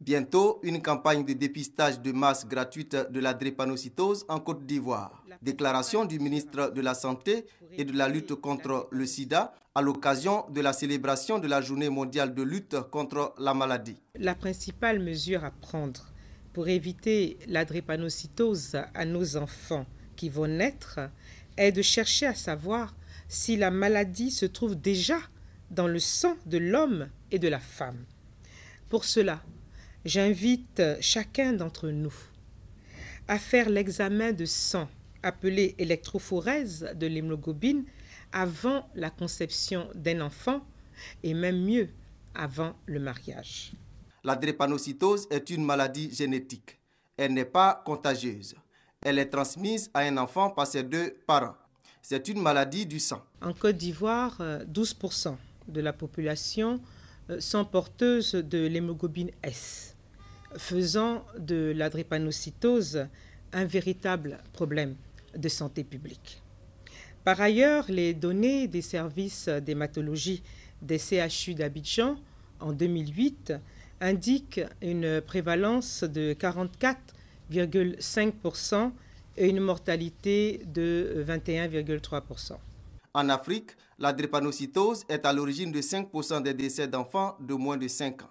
Bientôt, une campagne de dépistage de masse gratuite de la drépanocytose en Côte d'Ivoire. Déclaration du ministre de la Santé et de la lutte contre le sida à l'occasion de la célébration de la journée mondiale de lutte contre la maladie. La principale mesure à prendre pour éviter la drépanocytose à nos enfants qui vont naître est de chercher à savoir si la maladie se trouve déjà dans le sang de l'homme et de la femme. Pour cela, J'invite chacun d'entre nous à faire l'examen de sang appelé électrophorèse de l'hémoglobine avant la conception d'un enfant et même mieux avant le mariage. La drépanocytose est une maladie génétique. Elle n'est pas contagieuse. Elle est transmise à un enfant par ses deux parents. C'est une maladie du sang. En Côte d'Ivoire, 12% euh, de la population euh, sont porteuses de l'hémoglobine S faisant de la drépanocytose un véritable problème de santé publique. Par ailleurs, les données des services d'hématologie des CHU d'Abidjan en 2008 indiquent une prévalence de 44,5% et une mortalité de 21,3%. En Afrique, la drépanocytose est à l'origine de 5% des décès d'enfants de moins de 5 ans.